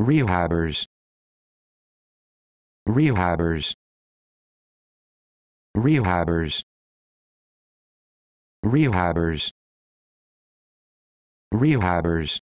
rehabbers rehabbers rehabbers rehabbers rehabbers